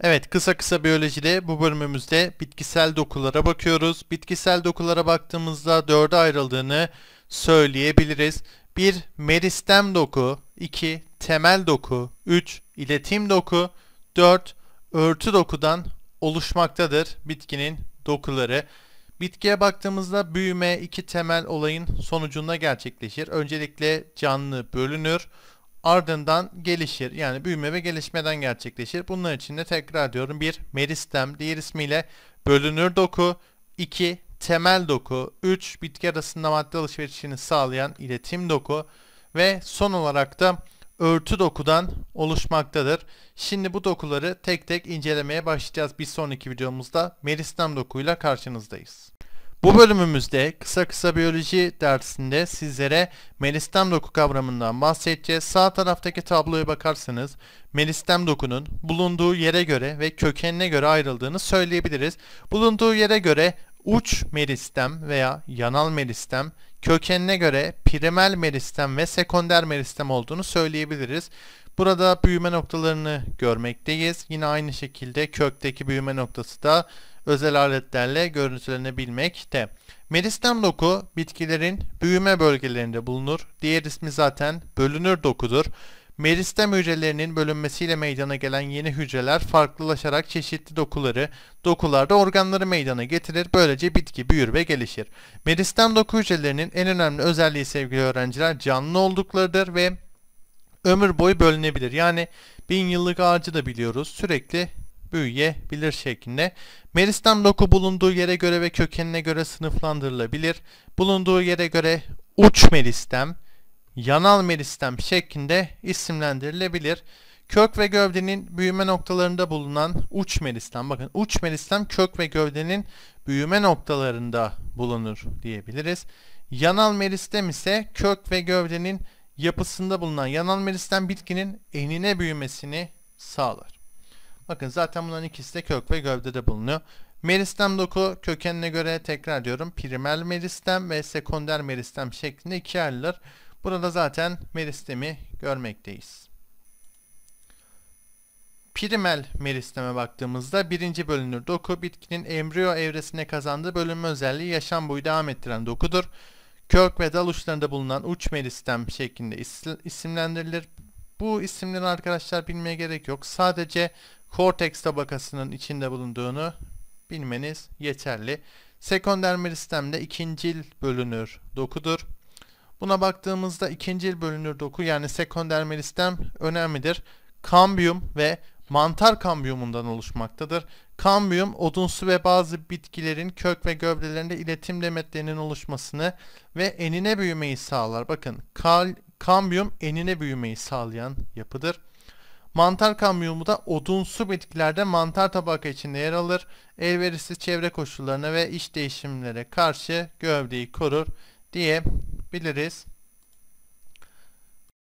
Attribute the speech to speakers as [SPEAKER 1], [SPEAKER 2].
[SPEAKER 1] Evet kısa kısa biyolojide bu bölümümüzde bitkisel dokulara bakıyoruz. Bitkisel dokulara baktığımızda dörde ayrıldığını söyleyebiliriz. 1. Meristem doku 2. Temel doku 3. iletim doku 4. Örtü dokudan oluşmaktadır bitkinin dokuları. Bitkiye baktığımızda büyüme iki temel olayın sonucunda gerçekleşir. Öncelikle canlı bölünür ardından gelişir. Yani büyüme ve gelişmeden gerçekleşir. Bunlar için de tekrar diyorum. bir Meristem diğer ismiyle bölünür doku. 2. Temel doku. 3. Bitki arasında madde alışverişini sağlayan iletim doku. Ve son olarak da örtü dokudan oluşmaktadır. Şimdi bu dokuları tek tek incelemeye başlayacağız. Bir sonraki videomuzda meristem dokuyla karşınızdayız. Bu bölümümüzde kısa kısa biyoloji dersinde sizlere meristem doku kavramından bahsedeceğiz. Sağ taraftaki tabloya bakarsanız meristem dokunun bulunduğu yere göre ve kökenine göre ayrıldığını söyleyebiliriz. Bulunduğu yere göre uç meristem veya yanal meristem kökenine göre primel meristem ve sekonder meristem olduğunu söyleyebiliriz. Burada büyüme noktalarını görmekteyiz. Yine aynı şekilde kökteki büyüme noktası da özel aletlerle görüntülenebilmekte. Meristem doku bitkilerin büyüme bölgelerinde bulunur. Diğer ismi zaten bölünür dokudur. Meristem hücrelerinin bölünmesiyle meydana gelen yeni hücreler farklılaşarak çeşitli dokuları, dokularda organları meydana getirir. Böylece bitki büyür ve gelişir. Meristem doku hücrelerinin en önemli özelliği sevgili öğrenciler canlı olduklarıdır ve ömür boyu bölünebilir. Yani bin yıllık ağacı da biliyoruz. Sürekli büyüyebilir şeklinde. Meristem loku bulunduğu yere göre ve kökenine göre sınıflandırılabilir. Bulunduğu yere göre uç meristem, yanal meristem şeklinde isimlendirilebilir. Kök ve gövdenin büyüme noktalarında bulunan uç meristem. Bakın uç meristem kök ve gövdenin büyüme noktalarında bulunur diyebiliriz. Yanal meristem ise kök ve gövdenin yapısında bulunan yanal meristem bitkinin enine büyümesini sağlar. Bakın zaten bunların ikisi de kök ve gövdede bulunuyor. Meristem doku kökenine göre tekrar diyorum primer meristem ve sekonder meristem şeklinde iki ayrılır. Burada zaten meristemi görmekteyiz. Primel meristeme baktığımızda birinci bölünür doku bitkinin embriyo evresine kazandığı bölünme özelliği yaşam boyu devam ettiren dokudur. Kök ve dal uçlarında bulunan uç meristem şeklinde isimlendirilir. Bu isimleri arkadaşlar bilmeye gerek yok. Sadece korteks tabakasının içinde bulunduğunu bilmeniz yeterli. Sekonder meristemde ikincil bölünür dokudur. Buna baktığımızda ikincil bölünür doku yani sekonder meristem önemlidir. Kambiyum ve mantar kambiyumundan oluşmaktadır. Kambiyum odunsu ve bazı bitkilerin kök ve gövdelerinde iletim demetlerinin oluşmasını ve enine büyümeyi sağlar. Bakın kal, kambiyum enine büyümeyi sağlayan yapıdır. Mantar kamyumu da odunsu bitkilerde mantar tabaka içinde yer alır. Elverişsiz çevre koşullarına ve iş değişimlere karşı gövdeyi korur diyebiliriz.